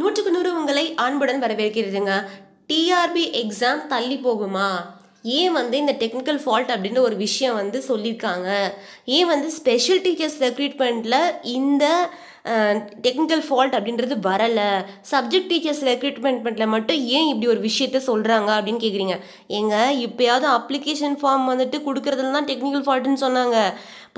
நூற்றுக்கு நூறு உங்களை அன்புடன் வரவேற்கிறதுங்க டிஆர்பி எக்ஸாம் தள்ளி போகுமா ஏன் வந்து இந்த டெக்னிக்கல் ஃபால்ட் அப்படின்ற ஒரு விஷயம் வந்து சொல்லியிருக்காங்க ஏன் வந்து ஸ்பெஷல் டீச்சர்ஸ் ரெக்ரூட்மெண்ட்டில் இந்த டெக்னிக்கல் ஃபால்ட் அப்படின்றது வரலை சப்ஜெக்ட் டீச்சர்ஸ் ரெக்ரூட்மெண்ட்மெண்ட்டில் மட்டும் ஏன் இப்படி ஒரு விஷயத்த சொல்கிறாங்க அப்படின்னு கேட்குறீங்க எங்க இப்போயாவது அப்ளிகேஷன் ஃபார்ம் வந்துட்டு கொடுக்குறதுல தான் டெக்னிக்கல் ஃபால்ட்டுன்னு சொன்னாங்க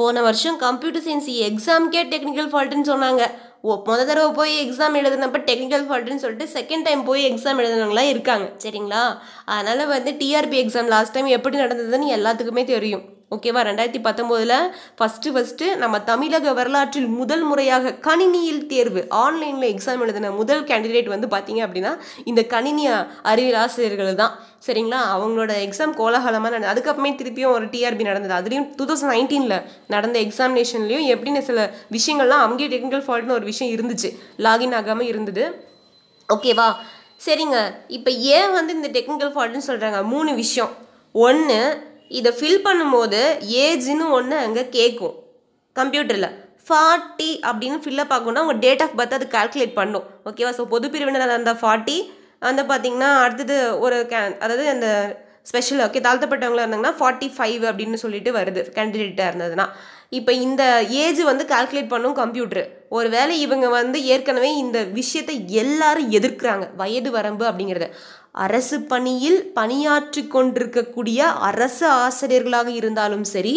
போன வருஷம் கம்ப்யூட்டர் சயின்ஸ் எக்ஸாம்கே டெக்னிக்கல் ஃபால்ட்டுன்னு சொன்னாங்க ஓ மொதல் தடவை போய் எக்ஸாம் எழுதுனப்போ டெக்னிக்கல் ஃபால்ட்டுன்னு சொல்லிட்டு செகண்ட் டைம் போய் எக்ஸாம் எழுதுனவங்களாம் இருக்காங்க சரிங்களா அதனால் வந்து டிஆர்பி எக்ஸாம் லாஸ்ட் டைம் எப்படி நடந்ததுன்னு எல்லாத்துக்குமே தெரியும் ஓகேவா ரெண்டாயிரத்தி பத்தொம்போதில் ஃபஸ்ட்டு ஃபஸ்ட்டு நம்ம தமிழக வரலாற்றில் முதல் முறையாக கணினியில் தேர்வு ஆன்லைனில் எக்ஸாம் எழுதின முதல் கேண்டிடேட் வந்து பார்த்தீங்க அப்படின்னா இந்த கணினி அறிவியல் ஆசிரியர்கள் தான் சரிங்களா அவங்களோட எக்ஸாம் கோலாகலமாக நடந்தது அதுக்கப்புறமே திருப்பியும் ஒரு டிஆர்பி நடந்தது அதுலேயும் டூ தௌசண்ட் நைன்டீனில் நடந்த எக்ஸாமினேஷன்லேயும் எப்படின்னு சில விஷயங்கள்லாம் அங்கேயே டெக்னிக்கல் ஃபால்ட்னு ஒரு விஷயம் இருந்துச்சு லாகின் ஆகாமல் இருந்தது ஓகேவா சரிங்க இப்போ ஏன் வந்து இந்த டெக்னிக்கல் ஃபால்ட்னு சொல்கிறாங்க மூணு விஷயம் ஒன்று இதை ஃபில் பண்ணும்போது ஏஜ்னு ஒன்று அங்கே கேட்கும் கம்ப்யூட்டரில் ஃபார்ட்டி அப்படின்னு ஃபில்லப் ஆகும்னா உங்கள் டேட் ஆஃப் பர்த் அது கால்குலேட் பண்ணும் ஓகேவா ஸோ பொது பிரிவினர் அந்த ஃபார்ட்டி அந்த பார்த்திங்கன்னா அடுத்தது ஒரு கே அதாவது அந்த ஸ்பெஷல் ஓகே தாழ்த்தப்பட்டவங்களாக இருந்தாங்கன்னா ஃபார்ட்டி ஃபைவ் அப்படின்னு சொல்லிட்டு வருது கேண்டிடேட்டாக இருந்ததுன்னா இப்போ இந்த ஏஜ் வந்து கால்குலேட் பண்ணும் கம்ப்யூட்ரு ஒரு வேளை இவங்க வந்து ஏற்கனவே இந்த விஷயத்தை எல்லாரும் எதிர்க்கிறாங்க வயது வரம்பு அப்படிங்கிறத அரசு பணியில் பணியாற்றி கொண்டிருக்கக்கூடிய அரசு ஆசிரியர்களாக இருந்தாலும் சரி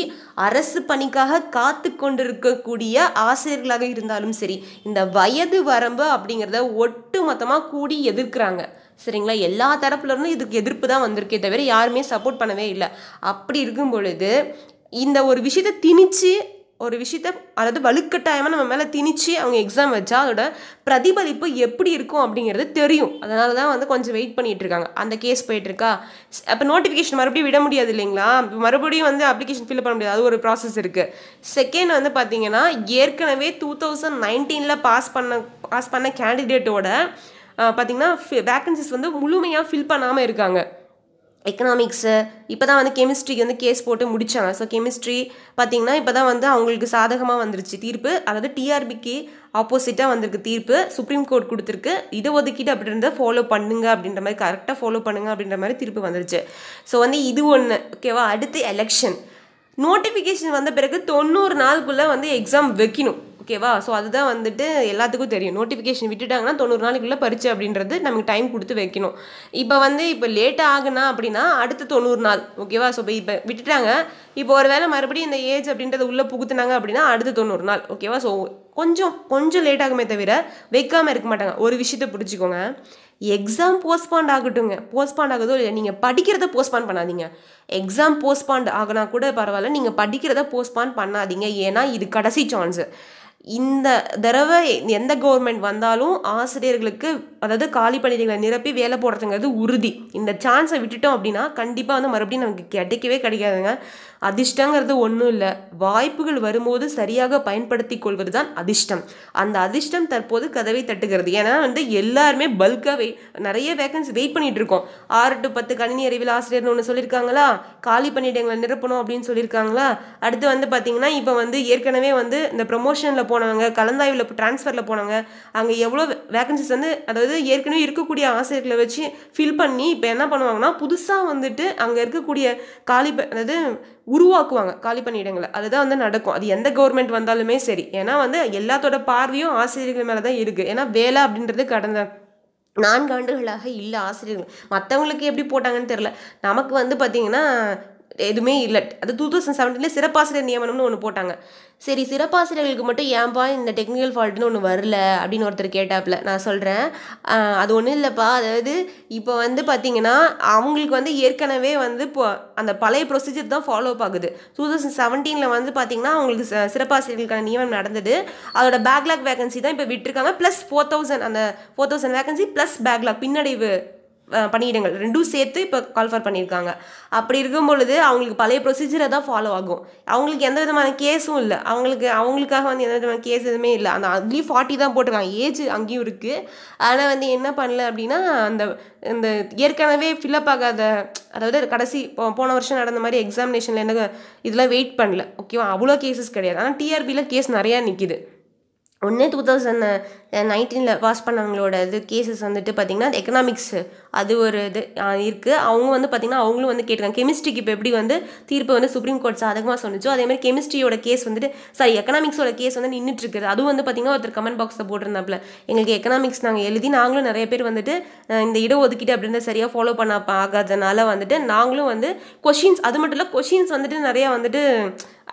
அரசு பணிக்காக காத்து கொண்டிருக்கக்கூடிய ஆசிரியர்களாக இருந்தாலும் சரி இந்த வயது வரம்பு அப்படிங்கிறத ஒட்டு மொத்தமாக கூடி எதிர்க்கிறாங்க சரிங்களா எல்லா தரப்புலேருந்தும் இதுக்கு எதிர்ப்பு தான் வந்திருக்கே தவிர யாருமே சப்போர்ட் பண்ணவே இல்லை அப்படி இருக்கும் பொழுது இந்த ஒரு விஷயத்தை திணிச்சு ஒரு விஷயத்த அதாவது வலுக்கட்டாயமாக நம்ம மேலே திணிச்சு அவங்க எக்ஸாம் வச்சா அதோட பிரதிபலிப்பு எப்படி இருக்கும் அப்படிங்கிறது தெரியும் அதனால தான் வந்து கொஞ்சம் வெயிட் பண்ணிகிட்டு இருக்காங்க அந்த கேஸ் போயிட்டுருக்கா அப்போ நோட்டிஃபிகேஷன் மறுபடியும் விட முடியாது இல்லைங்களா மறுபடியும் வந்து அப்ளிகேஷன் ஃபில் பண்ண முடியாது அது ஒரு ப்ராசஸ் இருக்குது செகண்ட் வந்து பார்த்தீங்கன்னா ஏற்கனவே டூ தௌசண்ட் நைன்டீனில் பாஸ் பண்ண பாஸ் பண்ண கேண்டிடேட்டோட பார்த்திங்கன்னா வேக்கன்சிஸ் வந்து முழுமையாக ஃபில் பண்ணாமல் இருக்காங்க எக்கனாமிக்ஸு இப்போ தான் வந்து கெமிஸ்ட்ரிக்கு வந்து கேஸ் போட்டு முடித்தாங்க ஸோ கெமிஸ்ட்ரி பார்த்திங்கன்னா இப்போ தான் வந்து அவங்களுக்கு சாதகமாக வந்துருச்சு தீர்ப்பு அதாவது டிஆர்பிக்கு ஆப்போசிட்டாக வந்திருக்கு தீர்ப்பு சுப்ரீம் கோர்ட் கொடுத்துருக்கு இதை ஒதுக்கிட்டு அப்படின்றத ஃபாலோ பண்ணுங்க அப்படின்ற மாதிரி கரெக்டாக ஃபாலோ பண்ணுங்க அப்படின்ற மாதிரி தீர்ப்பு வந்துருச்சு ஸோ வந்து இது ஒன்று ஓகேவா அடுத்து எலெக்ஷன் நோட்டிஃபிகேஷன் வந்த பிறகு தொண்ணூறு நாளுக்குள்ளே வந்து எக்ஸாம் வைக்கணும் ஓகேவா ஸோ அதுதான் வந்துட்டு எல்லாத்துக்கும் தெரியும் நோட்டிஃபிகேஷன் விட்டுட்டாங்கன்னா தொண்ணூறு நாளைக்குள்ளே பரிச்சு அப்படின்றது நமக்கு டைம் கொடுத்து வைக்கணும் இப்போ வந்து இப்போ லேட்டாக ஆகுனா அப்படின்னா அடுத்த தொண்ணூறு நாள் ஓகேவா ஸோ இப்போ இப்போ விட்டுட்டாங்க இப்போ ஒரு வேளை மறுபடியும் இந்த ஏஜ் அப்படின்றத உள்ளே புகுத்துனாங்க அப்படின்னா அடுத்த தொண்ணூறு நாள் ஓகேவா ஸோ கொஞ்சம் கொஞ்சம் லேட் ஆகுமே தவிர வைக்காமல் இருக்க மாட்டாங்க ஒரு விஷயத்த பிடிச்சிக்கோங்க எக்ஸாம் போஸ்ட்பாண்ட் ஆகட்டுங்க போஸ்ட்பாண்ட் ஆகுதோ இல்லை நீங்கள் படிக்கிறத போஸ்ட்பாண்ட் பண்ணாதீங்க எக்ஸாம் போஸ்ட்பாண்ட் ஆகினா கூட பரவாயில்ல நீங்கள் படிக்கிறத போஸ்ட்பாண்ட் பண்ணாதீங்க ஏன்னா இது கடைசி சான்ஸு இந்த தடவை எந்த கவர்மெண்ட் வந்தாலும் ஆசிரியர்களுக்கு அதாவது காலி பணியிடங்களை நிரப்பி வேலை போடுறதுங்கிறது உறுதி இந்த சான்ஸை விட்டுட்டோம் அப்படின்னா கண்டிப்பாக வந்து மறுபடியும் நமக்கு கிடைக்கவே கிடைக்காதுங்க அதிர்ஷ்டங்கிறது ஒன்றும் இல்லை வாய்ப்புகள் வரும்போது சரியாக பயன்படுத்தி கொள்வது தான் அதிர்ஷ்டம் அந்த அதிர்ஷ்டம் தற்போது கதவை தட்டுகிறது ஏன்னா வந்து எல்லாருமே பல்காக வெயிட் நிறைய வேகன்சி வெயிட் பண்ணிகிட்டு இருக்கோம் ஆறு டு பத்து கணினி அறிவியல் ஆசிரியர்னு ஒன்று சொல்லியிருக்காங்களா காலி பணியிடங்களை நிரப்பணும் அப்படின்னு சொல்லியிருக்காங்களா அடுத்து வந்து பார்த்திங்கன்னா இப்போ வந்து ஏற்கனவே வந்து இந்த ப்ரொமோஷனில் போனவங்க கலந்தாய்வில் இப்போ ட்ரான்ஸ்ஃபரில் போனவங்க அங்கே எவ்வளோ வேகன்சிஸ் வந்து அதாவது ஏற்கனவே இருக்கக்கூடிய ஆசிரியர்களை வச்சு ஃபில் பண்ணி இப்போ என்ன பண்ணுவாங்கன்னா புதுசாக வந்துட்டு அங்கே இருக்கக்கூடிய காலி அதாவது உருவாக்குவாங்க காலி பணியிடங்களை அதுதான் வந்து நடக்கும் அது எந்த கவர்மெண்ட் வந்தாலுமே சரி ஏன்னா வந்து எல்லாத்தோட பார்வையும் ஆசிரியர்கள் மேலே தான் இருக்குது ஏன்னா வேலை அப்படின்றது கடந்த நான்கு ஆண்டுகளாக இல்லை ஆசிரியர்கள் மற்றவங்களுக்கு எப்படி போட்டாங்கன்னு தெரில நமக்கு வந்து பார்த்திங்கன்னா எதுவுமே இல்லை அது டூ தௌசண்ட் செவன்டீனில் சிறப்பாசிரியர் நியமனம்னு ஒன்று போட்டாங்க சரி சிறப்பாசிரியர்களுக்கு மட்டும் ஏன்பா இந்த டெக்னிக்கல் ஃபால்ட்டுன்னு ஒன்று வரல அப்படின்னு ஒருத்தர் கேட்டாப்புல நான் சொல்கிறேன் அது ஒன்றும் இல்லைப்பா அதாவது இப்போ வந்து பார்த்திங்கன்னா அவங்களுக்கு வந்து ஏற்கனவே வந்து இப்போ அந்த பழைய ப்ரொசீஜர் தான் ஃபாலோ ஆகுது டூ தௌசண்ட் செவன்டீனில் வந்து பார்த்திங்கன்னா அவங்களுக்கு சிறப்பாசிரியர்களுக்கான நியமனம் நடந்தது அதோட பேக்லாக் வேகன்சி தான் இப்போ விட்டுருக்காங்க ப்ளஸ் ஃபோர் தௌசண்ட் அந்த four thousand vacancy plus backlog பின்னடைவு பணியிடங்கள் ரெண்டும் சேர்த்து இப்போ கால்ஃபர் பண்ணியிருக்காங்க அப்படி இருக்கும் பொழுது அவங்களுக்கு பழைய ப்ரொசீஜரை தான் ஃபாலோ ஆகும் அவங்களுக்கு எந்த விதமான கேஸும் இல்லை அவங்களுக்கு அவங்களுக்காக வந்து எந்த விதமான கேஸ் எதுவுமே இல்லை அந்த அதுலேயும் ஃபார்ட்டி தான் போட்டிருக்காங்க ஏஜ் அங்கேயும் இருக்குது ஆனால் வந்து என்ன பண்ணல அப்படின்னா அந்த இந்த ஏற்கனவே ஃபில்அப் ஆகாத அதாவது கடைசி போ போன வருஷம் நடந்த மாதிரி எக்ஸாமினேஷனில் என்ன இதெல்லாம் வெயிட் பண்ணல ஓகேவா அவ்வளோ கேசஸ் கிடையாது ஆனால் டிஆர்பியில் கேஸ் நிறையா நிற்கிது ஒன்று டூ தௌசண்ட் நைன்டீனில் பாஸ் பண்ணவங்களோட இது கேசஸ் வந்துட்டு பார்த்திங்கன்னா அது எக்கனாமிக்ஸு அது ஒரு இது இருக்குது அவங்க வந்து பார்த்திங்கன்னா அவங்களும் வந்து கேட்டிருக்காங்க கெமிஸ்ட்ரிக்கு இப்போ எப்படி வந்து தீர்ப்பு வந்து சுப்ரீம் கோர்ட் சாதகமாக சொன்னிச்சோ அதேமாதிரி கெமிஸ்ட்ரியோட கேஸ் வந்துட்டு சாரி எக்கனாமிக்ஸோட கேஸ் வந்து நின்றுட்டுருக்குது அதுவும் வந்து பார்த்திங்கன்னா ஒருத்தர் கமெண்ட் பாக்ஸில் போட்டிருந்தாப்புல எங்களுக்கு எக்கனாமிக்ஸ் நாங்கள் எழுதி நாங்களும் நிறைய பேர் வந்துட்டு இந்த அப்படி இருந்தால் சரியாக ஃபாலோ பண்ண ஆகாதனால வந்துட்டு நாங்களும் வந்து கொஷின்ஸ் அது மட்டும் இல்லை கொஷின்ஸ் வந்துட்டு நிறையா வந்துட்டு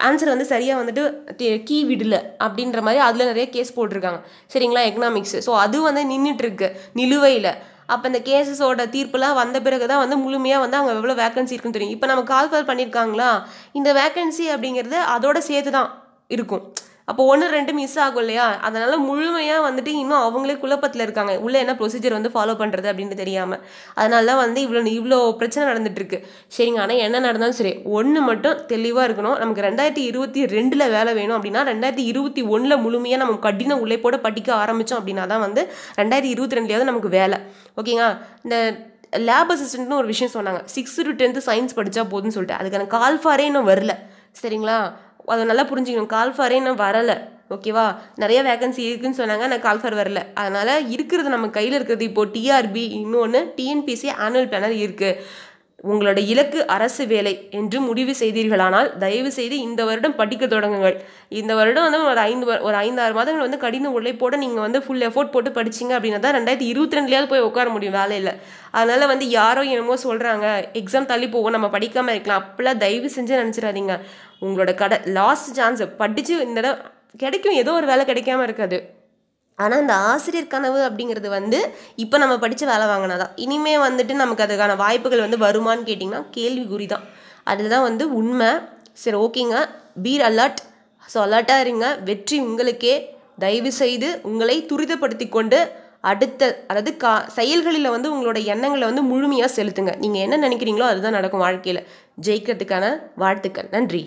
ஆன்சர் வந்து சரியாக வந்துட்டு கீ விடல அப்படின்ற மாதிரி அதில் நிறைய கேஸ் போட்டிருக்காங்க சரிங்களா எக்கனாமிக்ஸ் ஸோ அது வந்து நின்றுட்டுருக்கு நிலுவையில் அப்போ இந்த கேசஸோட தீர்ப்புலாம் வந்த பிறகு தான் வந்து முழுமையாக வந்து அவங்க எவ்வளோ வேக்கன்சி இருக்குன்னு தெரியும் இப்போ நம்ம கால் பண்ணியிருக்காங்களா இந்த வேக்கன்சி அப்படிங்கிறது அதோட சேர்த்து தான் இருக்கும் அப்போ ஒன்று ரெண்டு மிஸ் ஆகும் இல்லையா அதனால் முழுமையாக வந்துட்டு இன்னும் அவங்களே குழப்பத்தில் இருக்காங்க உள்ளே என்ன ப்ரொசீஜர் வந்து ஃபாலோ பண்ணுறது அப்படின்ட்டு தெரியாமல் அதனால தான் வந்து இவ்வளோ இவ்வளோ பிரச்சனை இருக்கு சரிங்க ஆனால் என்ன நடந்தாலும் சரி ஒன்று மட்டும் தெளிவாக இருக்கணும் நமக்கு ரெண்டாயிரத்தி இருபத்தி ரெண்டில் வேலை வேணும் அப்படின்னா ரெண்டாயிரத்தி இருபத்தி ஒன்றில் முழுமையாக நம்ம கடின உழைப்போட படிக்க ஆரம்பித்தோம் அப்படின்னா தான் வந்து ரெண்டாயிரத்தி இருபத்தி ரெண்டுலேயாவது நமக்கு வேலை ஓகேங்களா இந்த லேப் அசிஸ்டன்ட்னு ஒரு விஷயம் சொன்னாங்க சிக்ஸ்த்து டு டென்த்து சயின்ஸ் படித்தா போதும்னு சொல்லிட்டு அதுக்கான கால்ஃபாரே இன்னும் வரல சரிங்களா அதை நல்லா புரிஞ்சுக்கணும் கால்ஃபாரே நான் வரலை ஓகேவா நிறைய வேகன்சி இருக்குதுன்னு சொன்னாங்க நான் ஃபார் வரல அதனால் இருக்கிறது நம்ம கையில் இருக்கிறது இப்போது டிஆர்பி இன்னொன்று டிஎன்பிசி ஆனுவல் பிளானர் இருக்குது உங்களோட இலக்கு அரசு வேலை என்று முடிவு செய்தீர்களானால் தயவு செய்து இந்த வருடம் படிக்க தொடங்குங்கள் இந்த வருடம் வந்து ஒரு ஐந்து ஒரு ஐந்தாறு மாதங்கள் வந்து கடின போட நீங்கள் வந்து ஃபுல் எஃபோர்ட் போட்டு படிச்சிங்க அப்படின்னா தான் ரெண்டாயிரத்தி இருபத்தி ரெண்டுலேயாவது போய் உட்கார முடியும் வேலையில் அதனால் வந்து யாரோ என்னமோ சொல்கிறாங்க எக்ஸாம் தள்ளி போவோம் நம்ம படிக்காமல் இருக்கலாம் அப்படிலாம் தயவு செஞ்சு நினச்சிடாதீங்க உங்களோட கடை லாஸ்ட் சான்ஸு படித்து இந்த தடவை கிடைக்கும் ஏதோ ஒரு வேலை கிடைக்காம இருக்காது ஆனால் இந்த ஆசிரியர் கனவு அப்படிங்கிறது வந்து இப்போ நம்ம படித்து வேலை வாங்கினா தான் இனிமேல் வந்துட்டு நமக்கு அதுக்கான வாய்ப்புகள் வந்து வருமானு கேட்டிங்கன்னா கேள்விக்குறி தான் அதுதான் வந்து உண்மை சரி ஓகேங்க பீர் அலர்ட் ஸோ அலர்ட்டாக இருங்க வெற்றி உங்களுக்கே தயவு செய்து உங்களை துரிதப்படுத்தி கொண்டு அடுத்த அதாவது கா செயல்களில் வந்து உங்களோட எண்ணங்களை வந்து முழுமையாக செலுத்துங்க நீங்கள் என்ன நினைக்கிறீங்களோ அதுதான் நடக்கும் வாழ்க்கையில் ஜெயிக்கிறதுக்கான வாழ்த்துக்கள் நன்றி